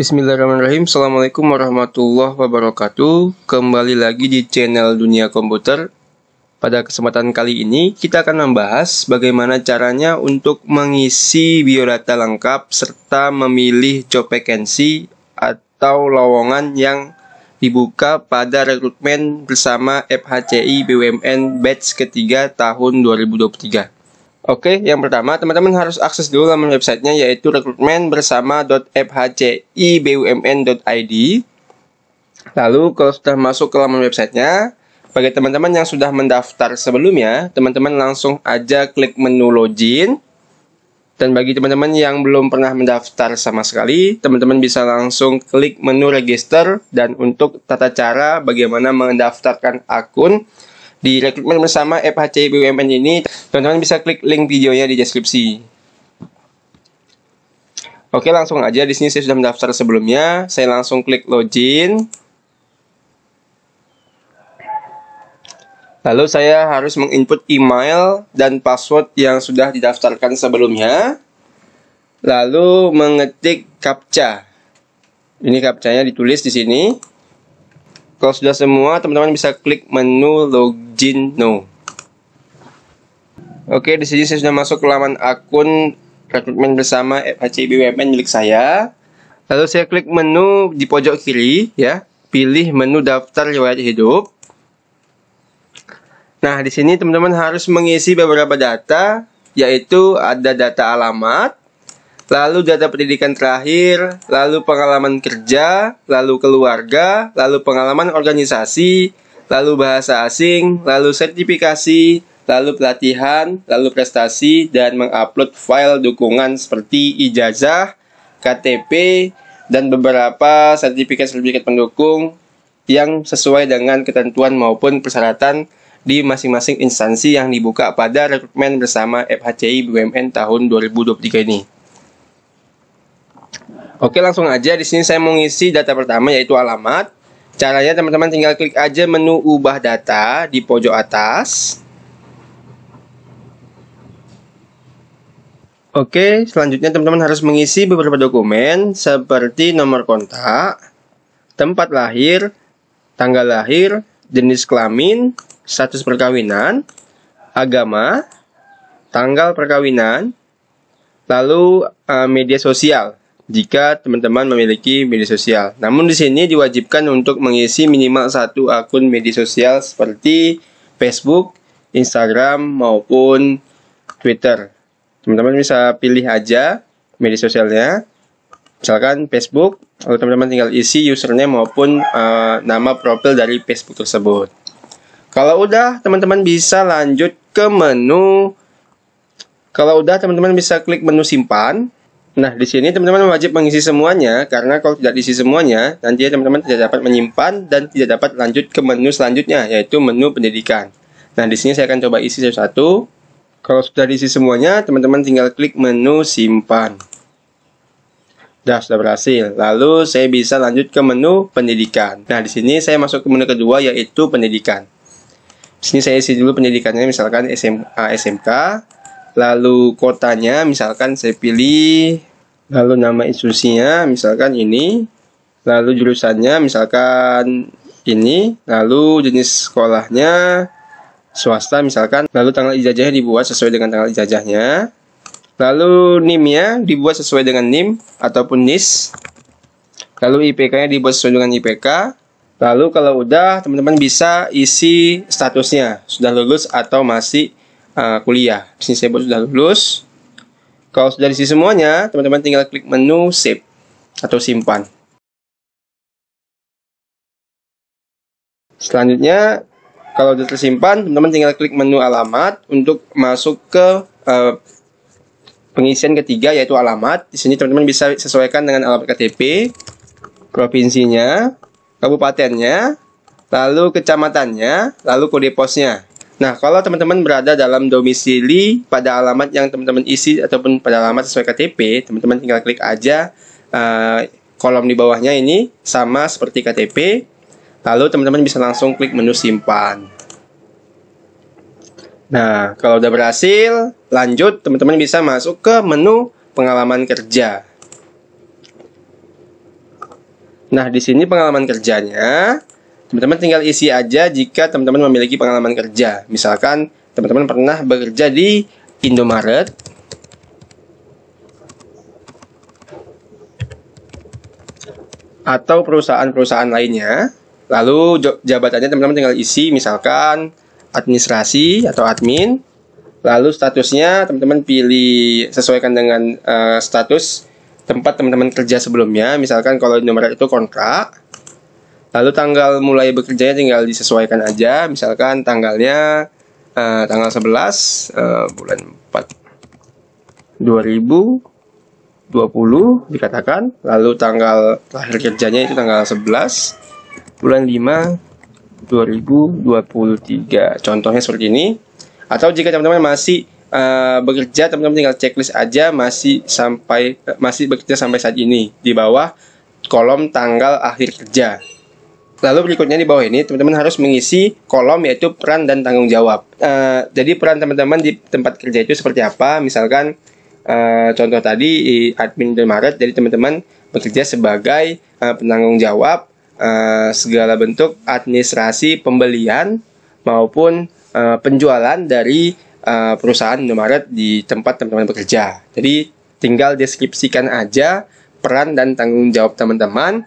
Bismillahirrahmanirrahim. Assalamualaikum warahmatullahi wabarakatuh. Kembali lagi di channel Dunia Komputer. Pada kesempatan kali ini, kita akan membahas bagaimana caranya untuk mengisi biodata lengkap serta memilih job vacancy atau lowongan yang dibuka pada rekrutmen bersama FHCI BUMN batch ketiga tahun 2023. Oke, yang pertama teman-teman harus akses dulu laman websitenya yaitu rekrutmenbersama.fhcibumn.id. Lalu kalau sudah masuk ke laman websitenya, bagi teman-teman yang sudah mendaftar sebelumnya, teman-teman langsung aja klik menu login. Dan bagi teman-teman yang belum pernah mendaftar sama sekali, teman-teman bisa langsung klik menu register dan untuk tata cara bagaimana mendaftarkan akun di rekrutmen bersama FHC BUMN ini, teman-teman bisa klik link videonya di deskripsi. Oke, langsung aja. Di sini saya sudah mendaftar sebelumnya. Saya langsung klik login. Lalu saya harus menginput email dan password yang sudah didaftarkan sebelumnya. Lalu mengetik CAPTCHA. Ini CAPTCHA-nya ditulis di sini. Kalau sudah semua, teman-teman bisa klik menu login now. Oke, di sini saya sudah masuk ke laman akun rekrutmen bersama FHCBWMN milik saya. Lalu saya klik menu di pojok kiri, ya. Pilih menu daftar riwayat hidup. Nah, di sini teman-teman harus mengisi beberapa data, yaitu ada data alamat, lalu data pendidikan terakhir, lalu pengalaman kerja, lalu keluarga, lalu pengalaman organisasi, lalu bahasa asing, lalu sertifikasi, lalu pelatihan, lalu prestasi, dan mengupload file dukungan seperti ijazah, KTP, dan beberapa sertifikat-sertifikat pendukung yang sesuai dengan ketentuan maupun persyaratan di masing-masing instansi yang dibuka pada rekrutmen bersama FHCI BUMN tahun 2023 ini. Oke, langsung aja di sini saya mau ngisi data pertama yaitu alamat. Caranya teman-teman tinggal klik aja menu ubah data di pojok atas. Oke, selanjutnya teman-teman harus mengisi beberapa dokumen seperti nomor kontak, tempat lahir, tanggal lahir, jenis kelamin, status perkawinan, agama, tanggal perkawinan, lalu uh, media sosial jika teman-teman memiliki media sosial. Namun di sini diwajibkan untuk mengisi minimal satu akun media sosial seperti Facebook, Instagram maupun Twitter. Teman-teman bisa pilih aja media sosialnya. Misalkan Facebook, lalu teman-teman tinggal isi usernya maupun uh, nama profil dari Facebook tersebut. Kalau udah, teman-teman bisa lanjut ke menu. Kalau udah, teman-teman bisa klik menu simpan Nah, di sini teman-teman wajib mengisi semuanya karena kalau tidak diisi semuanya, nanti teman-teman tidak dapat menyimpan dan tidak dapat lanjut ke menu selanjutnya yaitu menu pendidikan. Nah, di sini saya akan coba isi satu-satu. Kalau sudah diisi semuanya, teman-teman tinggal klik menu simpan. Dah, sudah berhasil. Lalu saya bisa lanjut ke menu pendidikan. Nah, di sini saya masuk ke menu kedua yaitu pendidikan. Di sini saya isi dulu pendidikannya misalkan SMA SMK lalu kotanya misalkan saya pilih lalu nama institusinya misalkan ini lalu jurusannya misalkan ini lalu jenis sekolahnya swasta misalkan lalu tanggal ijazahnya dibuat sesuai dengan tanggal ijazahnya lalu NIM-nya dibuat sesuai dengan NIM ataupun NIS lalu IPK-nya dibuat sesuai dengan IPK lalu kalau udah teman-teman bisa isi statusnya sudah lulus atau masih Eh, kuliah. Di sini saya sudah lulus. Kalau sudah diisi semuanya, teman-teman tinggal klik menu save atau simpan. Selanjutnya, kalau sudah tersimpan, teman-teman tinggal klik menu alamat untuk masuk ke uh, pengisian ketiga yaitu alamat. Di sini teman-teman bisa sesuaikan dengan alamat KTP, provinsinya, kabupatennya, lalu kecamatannya, lalu kode posnya. Nah, kalau teman-teman berada dalam domisili pada alamat yang teman-teman isi ataupun pada alamat sesuai KTP, teman-teman tinggal klik aja uh, kolom di bawahnya ini sama seperti KTP. Lalu teman-teman bisa langsung klik menu simpan. Nah, kalau udah berhasil, lanjut teman-teman bisa masuk ke menu pengalaman kerja. Nah, di sini pengalaman kerjanya Teman-teman tinggal isi aja jika teman-teman memiliki pengalaman kerja. Misalkan teman-teman pernah bekerja di Indomaret, atau perusahaan-perusahaan lainnya. Lalu jabatannya teman-teman tinggal isi misalkan administrasi atau admin. Lalu statusnya teman-teman pilih sesuaikan dengan uh, status tempat teman-teman kerja sebelumnya. Misalkan kalau Indomaret itu kontrak. Lalu tanggal mulai bekerjanya tinggal disesuaikan aja. Misalkan tanggalnya uh, tanggal 11 uh, eh, bulan 4 2020 dikatakan. Lalu tanggal lahir kerjanya itu tanggal 11 bulan 5 2023. Contohnya seperti ini. Atau jika teman-teman masih Uh, bekerja teman-teman tinggal checklist aja masih sampai uh, masih bekerja sampai saat ini di bawah kolom tanggal akhir kerja Lalu berikutnya di bawah ini teman-teman harus mengisi kolom yaitu peran dan tanggung jawab. Uh, jadi peran teman-teman di tempat kerja itu seperti apa? Misalkan uh, contoh tadi admin Maret, jadi teman-teman bekerja sebagai uh, penanggung jawab uh, segala bentuk administrasi pembelian maupun uh, penjualan dari uh, perusahaan Indomaret di tempat teman-teman bekerja. Jadi tinggal deskripsikan aja peran dan tanggung jawab teman-teman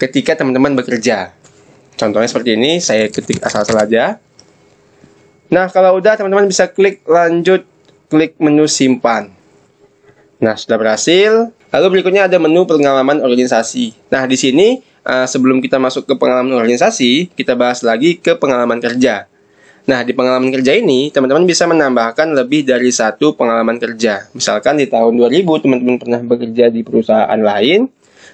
ketika teman-teman bekerja. Contohnya seperti ini, saya ketik asal-asal aja. Nah, kalau udah teman-teman bisa klik lanjut, klik menu simpan. Nah, sudah berhasil. Lalu berikutnya ada menu pengalaman organisasi. Nah, di sini eh, sebelum kita masuk ke pengalaman organisasi, kita bahas lagi ke pengalaman kerja. Nah, di pengalaman kerja ini, teman-teman bisa menambahkan lebih dari satu pengalaman kerja. Misalkan di tahun 2000, teman-teman pernah bekerja di perusahaan lain,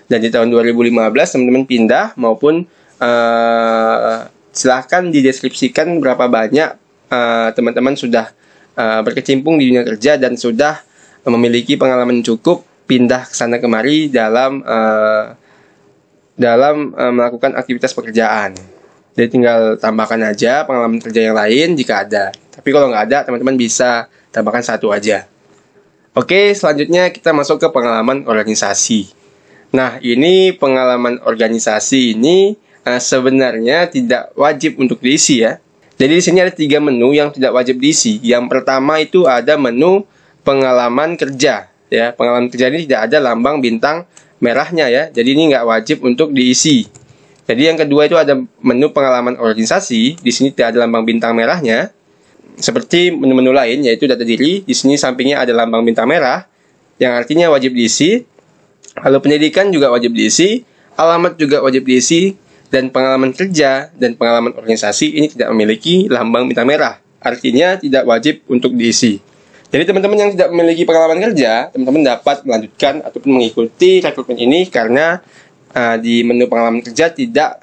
dan di tahun 2015 teman-teman pindah maupun uh, silahkan dideskripsikan berapa banyak eh, teman-teman uh, sudah uh, berkecimpung di dunia kerja dan sudah memiliki pengalaman cukup pindah ke sana kemari dalam uh, dalam uh, melakukan aktivitas pekerjaan. Jadi tinggal tambahkan aja pengalaman kerja yang lain jika ada. Tapi kalau nggak ada, teman-teman bisa tambahkan satu aja. Oke, selanjutnya kita masuk ke pengalaman organisasi. Nah, ini pengalaman organisasi ini uh, sebenarnya tidak wajib untuk diisi ya. Jadi di sini ada tiga menu yang tidak wajib diisi. Yang pertama itu ada menu pengalaman kerja ya. Pengalaman kerja ini tidak ada lambang bintang merahnya ya. Jadi ini nggak wajib untuk diisi. Jadi yang kedua itu ada menu pengalaman organisasi. Di sini tidak ada lambang bintang merahnya. Seperti menu-menu lain yaitu data diri. Di sini sampingnya ada lambang bintang merah yang artinya wajib diisi Lalu pendidikan juga wajib diisi, alamat juga wajib diisi, dan pengalaman kerja dan pengalaman organisasi ini tidak memiliki lambang bintang merah. Artinya tidak wajib untuk diisi. Jadi teman-teman yang tidak memiliki pengalaman kerja, teman-teman dapat melanjutkan ataupun mengikuti rekrutmen ini karena uh, di menu pengalaman kerja tidak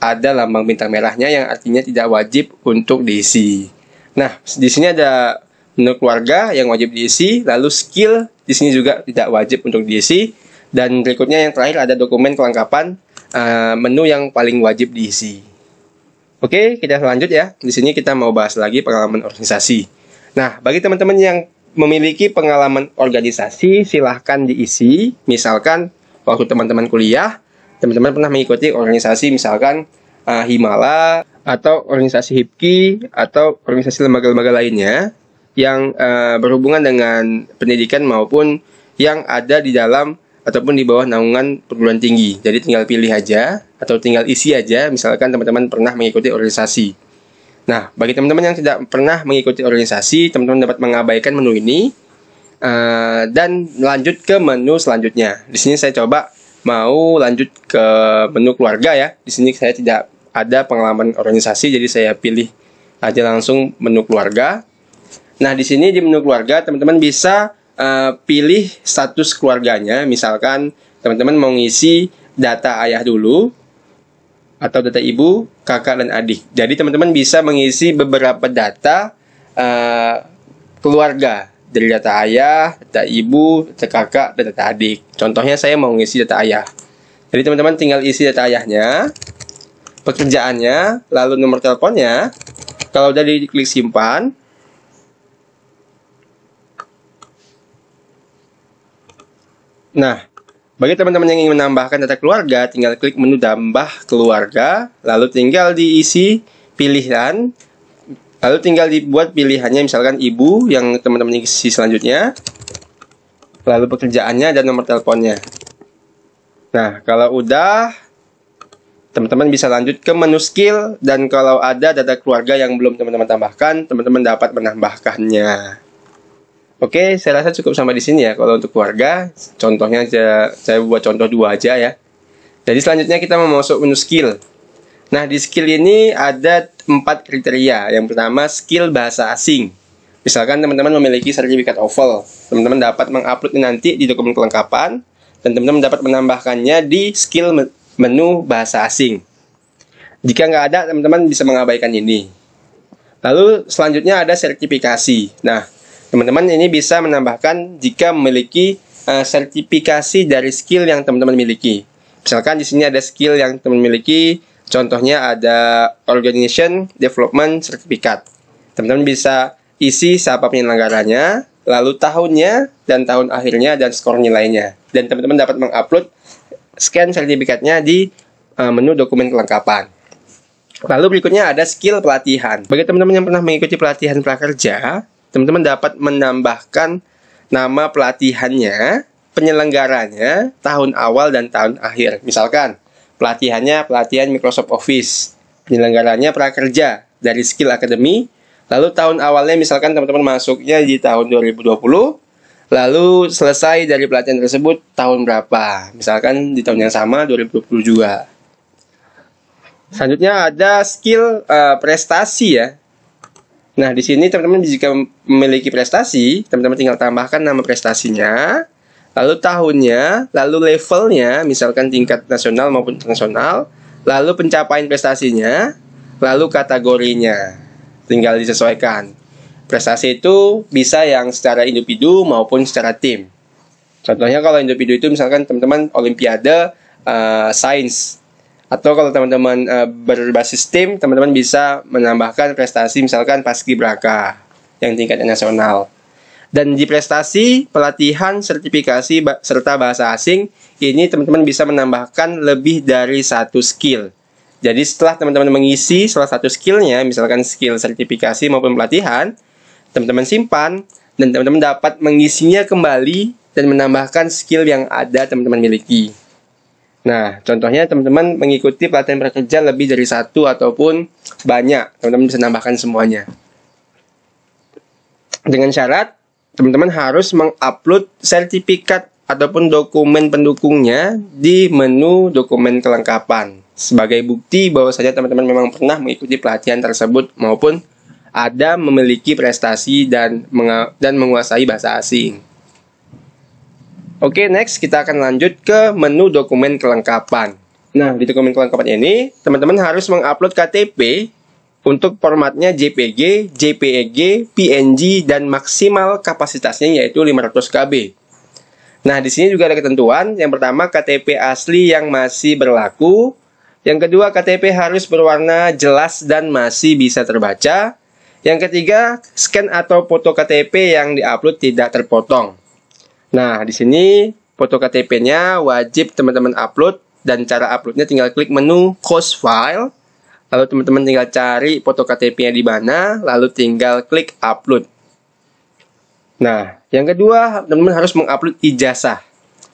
ada lambang bintang merahnya yang artinya tidak wajib untuk diisi. Nah, di sini ada menu keluarga yang wajib diisi, lalu skill di sini juga tidak wajib untuk diisi. Dan berikutnya yang terakhir ada dokumen kelengkapan uh, menu yang paling wajib diisi. Oke, kita lanjut ya. Di sini kita mau bahas lagi pengalaman organisasi. Nah, bagi teman-teman yang memiliki pengalaman organisasi, silahkan diisi. Misalkan waktu teman-teman kuliah, teman-teman pernah mengikuti organisasi misalkan uh, Himala atau organisasi HIPKI atau organisasi lembaga-lembaga lainnya yang uh, berhubungan dengan pendidikan maupun yang ada di dalam ataupun di bawah naungan perguruan tinggi. Jadi tinggal pilih aja atau tinggal isi aja misalkan teman-teman pernah mengikuti organisasi. Nah, bagi teman-teman yang tidak pernah mengikuti organisasi, teman-teman dapat mengabaikan menu ini uh, dan lanjut ke menu selanjutnya. Di sini saya coba mau lanjut ke menu keluarga ya. Di sini saya tidak ada pengalaman organisasi jadi saya pilih aja langsung menu keluarga. Nah, di sini di menu keluarga teman-teman bisa Eh, pilih status keluarganya. Misalkan teman-teman mau ngisi data ayah dulu atau data ibu, kakak dan adik. Jadi teman-teman bisa mengisi beberapa data uh, keluarga dari data ayah, data ibu, data kakak, dan data adik. Contohnya saya mau ngisi data ayah. Jadi teman-teman tinggal isi data ayahnya, pekerjaannya, lalu nomor teleponnya. Kalau udah diklik simpan, Nah, bagi teman-teman yang ingin menambahkan data keluarga, tinggal klik menu tambah keluarga, lalu tinggal diisi pilihan, lalu tinggal dibuat pilihannya misalkan ibu yang teman-teman isi selanjutnya, lalu pekerjaannya dan nomor teleponnya. Nah, kalau udah, teman-teman bisa lanjut ke menu skill, dan kalau ada data keluarga yang belum teman-teman tambahkan, teman-teman dapat menambahkannya. Oke, saya rasa cukup sampai di sini ya. Kalau untuk keluarga, contohnya saya, saya buat contoh dua aja ya. Jadi selanjutnya kita mau masuk menu skill. Nah, di skill ini ada empat kriteria. Yang pertama, skill bahasa asing. Misalkan teman-teman memiliki sertifikat OVAL, teman-teman dapat menguploadnya nanti di dokumen kelengkapan, dan teman-teman dapat menambahkannya di skill menu bahasa asing. Jika nggak ada, teman-teman bisa mengabaikan ini. Lalu selanjutnya ada sertifikasi. Nah, Teman-teman ini bisa menambahkan jika memiliki uh, sertifikasi dari skill yang teman-teman miliki. Misalkan di sini ada skill yang teman miliki, contohnya ada Organization Development Certificate. Teman-teman bisa isi siapa penyelenggaranya, lalu tahunnya dan tahun akhirnya dan skor nilainya. Dan teman-teman dapat mengupload scan sertifikatnya di uh, menu dokumen kelengkapan. Lalu berikutnya ada skill pelatihan. Bagi teman-teman yang pernah mengikuti pelatihan prakerja, teman-teman dapat menambahkan nama pelatihannya, penyelenggaranya, tahun awal dan tahun akhir. Misalkan, pelatihannya pelatihan Microsoft Office, penyelenggaranya prakerja dari Skill Academy, lalu tahun awalnya misalkan teman-teman masuknya di tahun 2020, lalu selesai dari pelatihan tersebut tahun berapa, misalkan di tahun yang sama 2020 juga. Selanjutnya ada skill uh, prestasi ya, Nah, di sini teman-teman jika memiliki prestasi, teman-teman tinggal tambahkan nama prestasinya, lalu tahunnya, lalu levelnya, misalkan tingkat nasional maupun internasional, lalu pencapaian prestasinya, lalu kategorinya. Tinggal disesuaikan. Prestasi itu bisa yang secara individu maupun secara tim. Contohnya kalau individu itu misalkan teman-teman olimpiade uh, sains atau kalau teman-teman uh, berbasis tim teman-teman bisa menambahkan prestasi misalkan paskibraka braka yang tingkatnya nasional dan di prestasi pelatihan sertifikasi ba serta bahasa asing ini teman-teman bisa menambahkan lebih dari satu skill jadi setelah teman-teman mengisi salah satu skillnya misalkan skill sertifikasi maupun pelatihan teman-teman simpan dan teman-teman dapat mengisinya kembali dan menambahkan skill yang ada teman-teman miliki Nah, contohnya teman-teman mengikuti pelatihan prakerja lebih dari satu ataupun banyak. Teman-teman bisa nambahkan semuanya. Dengan syarat, teman-teman harus mengupload sertifikat ataupun dokumen pendukungnya di menu dokumen kelengkapan sebagai bukti bahwa saja teman-teman memang pernah mengikuti pelatihan tersebut maupun ada memiliki prestasi dan dan menguasai bahasa asing. Oke, next kita akan lanjut ke menu dokumen kelengkapan. Nah, di dokumen kelengkapan ini, teman-teman harus mengupload KTP untuk formatnya JPG, JPEG, PNG, dan maksimal kapasitasnya yaitu 500 KB. Nah, di sini juga ada ketentuan. Yang pertama, KTP asli yang masih berlaku. Yang kedua, KTP harus berwarna jelas dan masih bisa terbaca. Yang ketiga, scan atau foto KTP yang diupload tidak terpotong. Nah, di sini foto KTP-nya wajib teman-teman upload dan cara uploadnya tinggal klik menu Cost File. Lalu teman-teman tinggal cari foto KTP-nya di mana, lalu tinggal klik upload. Nah, yang kedua, teman-teman harus mengupload ijazah.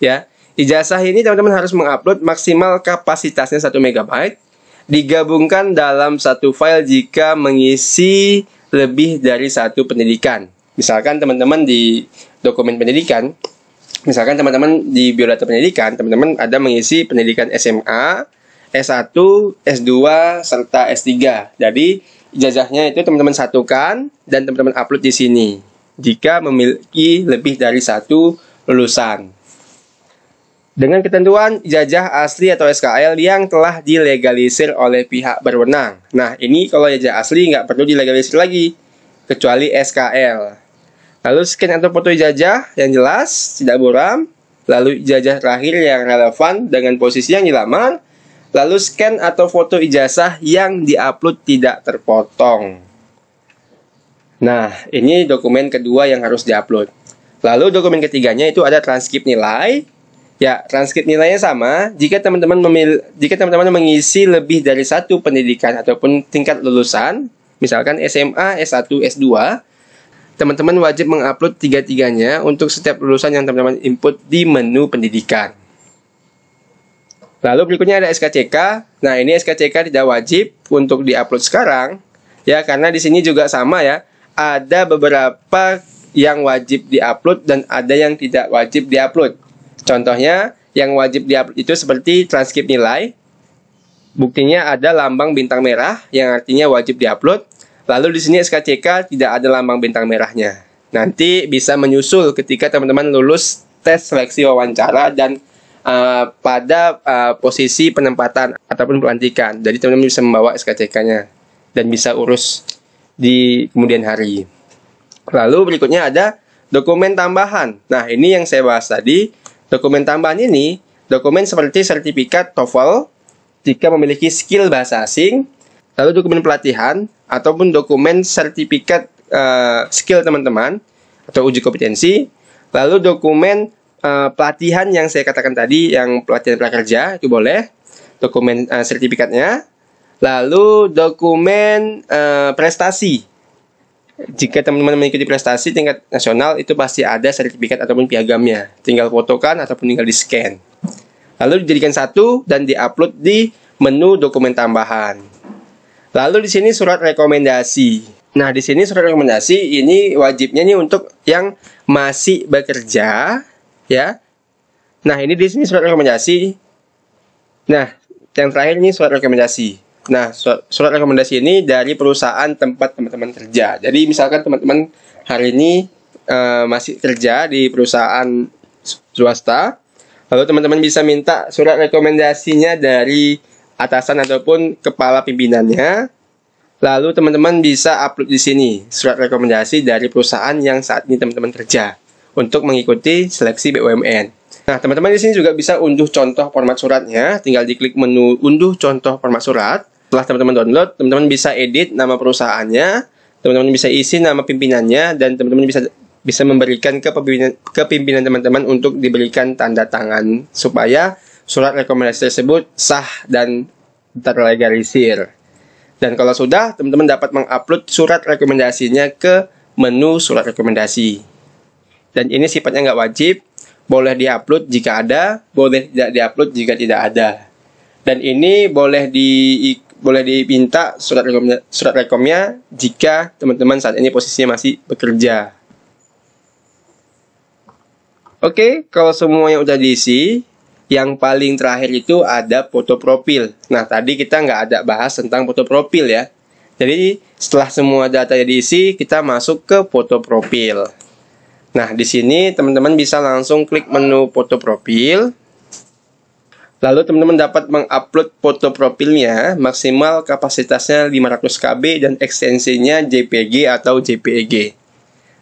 Ya, ijazah ini teman-teman harus mengupload maksimal kapasitasnya 1 MB digabungkan dalam satu file jika mengisi lebih dari satu pendidikan. Misalkan teman-teman di dokumen pendidikan, misalkan teman-teman di biodata pendidikan, teman-teman ada mengisi pendidikan SMA, S1, S2, serta S3. Jadi ijazahnya itu teman-teman satukan dan teman-teman upload di sini jika memiliki lebih dari satu lulusan. Dengan ketentuan ijazah asli atau SKL yang telah dilegalisir oleh pihak berwenang. Nah, ini kalau ijazah asli nggak perlu dilegalisir lagi, kecuali SKL. Lalu scan atau foto ijazah yang jelas, tidak buram. Lalu ijazah terakhir yang relevan dengan posisi yang dilamar. Lalu scan atau foto ijazah yang diupload tidak terpotong. Nah, ini dokumen kedua yang harus diupload. Lalu dokumen ketiganya itu ada transkrip nilai. Ya, transkrip nilainya sama. Jika teman-teman memilih jika teman-teman mengisi lebih dari satu pendidikan ataupun tingkat lulusan, misalkan SMA, S1, S2, teman-teman wajib mengupload tiga-tiganya untuk setiap lulusan yang teman-teman input di menu pendidikan. Lalu berikutnya ada SKCK. Nah, ini SKCK tidak wajib untuk diupload sekarang ya karena di sini juga sama ya. Ada beberapa yang wajib diupload dan ada yang tidak wajib diupload. Contohnya, yang wajib diupload itu seperti transkrip nilai. Buktinya ada lambang bintang merah yang artinya wajib diupload Lalu di sini SKCK tidak ada lambang bintang merahnya. Nanti bisa menyusul ketika teman-teman lulus tes seleksi wawancara dan uh, pada uh, posisi penempatan ataupun pelantikan. Jadi teman-teman bisa membawa SKCK-nya dan bisa urus di kemudian hari. Lalu berikutnya ada dokumen tambahan. Nah, ini yang saya bahas tadi. Dokumen tambahan ini dokumen seperti sertifikat TOEFL jika memiliki skill bahasa asing, lalu dokumen pelatihan ataupun dokumen sertifikat uh, skill teman-teman atau uji kompetensi, lalu dokumen uh, pelatihan yang saya katakan tadi yang pelatihan prakerja itu boleh, dokumen uh, sertifikatnya, lalu dokumen uh, prestasi. Jika teman-teman mengikuti prestasi tingkat nasional itu pasti ada sertifikat ataupun piagamnya, tinggal fotokan ataupun tinggal di scan. Lalu dijadikan satu dan diupload di menu dokumen tambahan. Lalu di sini surat rekomendasi. Nah, di sini surat rekomendasi ini wajibnya nih untuk yang masih bekerja, ya. Nah, ini di sini surat rekomendasi. Nah, yang terakhir ini surat rekomendasi. Nah, surat, rekomendasi ini dari perusahaan tempat teman-teman kerja. Jadi, misalkan teman-teman hari ini uh, masih kerja di perusahaan swasta, lalu teman-teman bisa minta surat rekomendasinya dari atasan ataupun kepala pimpinannya. Lalu teman-teman bisa upload di sini surat rekomendasi dari perusahaan yang saat ini teman-teman kerja untuk mengikuti seleksi BUMN. Nah, teman-teman di sini juga bisa unduh contoh format suratnya. Tinggal diklik menu unduh contoh format surat. Setelah teman-teman download, teman-teman bisa edit nama perusahaannya, teman-teman bisa isi nama pimpinannya, dan teman-teman bisa bisa memberikan ke pimpinan teman-teman untuk diberikan tanda tangan supaya surat rekomendasi tersebut sah dan terlegalisir. Dan kalau sudah, teman-teman dapat mengupload surat rekomendasinya ke menu surat rekomendasi. Dan ini sifatnya nggak wajib, boleh diupload jika ada, boleh tidak diupload jika tidak ada. Dan ini boleh di boleh dipinta surat rekom surat rekomnya jika teman-teman saat ini posisinya masih bekerja. Oke, okay, kalau semuanya udah diisi, yang paling terakhir itu ada foto profil. Nah, tadi kita nggak ada bahas tentang foto profil ya. Jadi, setelah semua data diisi, kita masuk ke foto profil. Nah, di sini teman-teman bisa langsung klik menu foto profil. Lalu teman-teman dapat mengupload foto profilnya, maksimal kapasitasnya 500 KB dan ekstensinya JPG atau JPEG.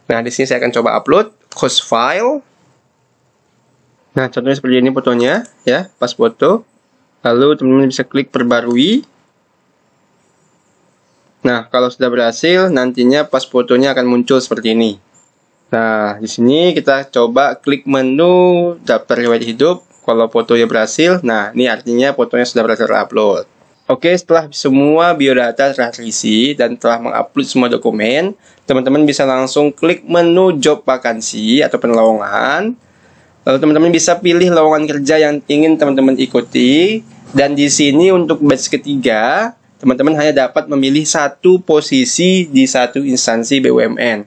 Nah, di sini saya akan coba upload host file. Nah, contohnya seperti ini fotonya, ya, pas foto. Lalu teman-teman bisa klik perbarui. Nah, kalau sudah berhasil, nantinya pas fotonya akan muncul seperti ini. Nah, di sini kita coba klik menu daftar riwayat hidup. Kalau fotonya berhasil, nah ini artinya fotonya sudah berhasil upload. Oke, setelah semua biodata telah terisi dan telah mengupload semua dokumen, teman-teman bisa langsung klik menu job vakansi atau penolongan. Lalu teman-teman bisa pilih lowongan kerja yang ingin teman-teman ikuti dan di sini untuk batch ketiga teman-teman hanya dapat memilih satu posisi di satu instansi BUMN.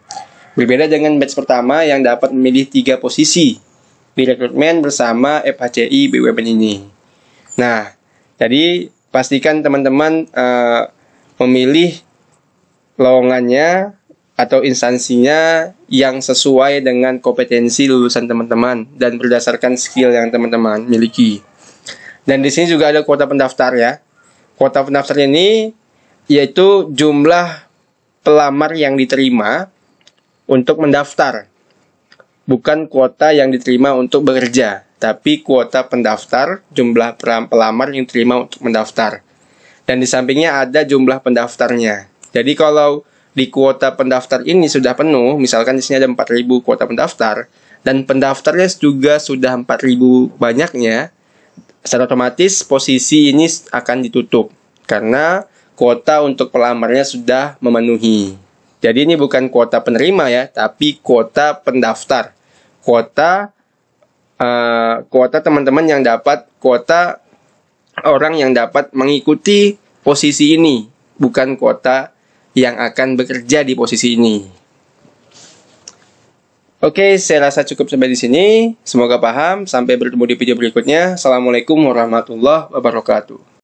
Berbeda dengan batch pertama yang dapat memilih tiga posisi di rekrutmen bersama FHCI BUMN ini. Nah, jadi pastikan teman-teman uh, memilih lowongannya atau instansinya yang sesuai dengan kompetensi lulusan teman-teman dan berdasarkan skill yang teman-teman miliki. Dan di sini juga ada kuota pendaftar ya. Kuota pendaftar ini yaitu jumlah pelamar yang diterima untuk mendaftar. Bukan kuota yang diterima untuk bekerja, tapi kuota pendaftar jumlah pelamar yang diterima untuk mendaftar. Dan di sampingnya ada jumlah pendaftarnya. Jadi kalau di kuota pendaftar ini sudah penuh, misalkan di sini ada 4.000 kuota pendaftar, dan pendaftarnya juga sudah 4.000 banyaknya, secara otomatis posisi ini akan ditutup karena kuota untuk pelamarnya sudah memenuhi. Jadi ini bukan kuota penerima ya, tapi kuota pendaftar. Kuota uh, kuota teman-teman yang dapat kuota orang yang dapat mengikuti posisi ini, bukan kuota yang akan bekerja di posisi ini. Oke, saya rasa cukup sampai di sini. Semoga paham. Sampai bertemu di video berikutnya. Assalamualaikum warahmatullahi wabarakatuh.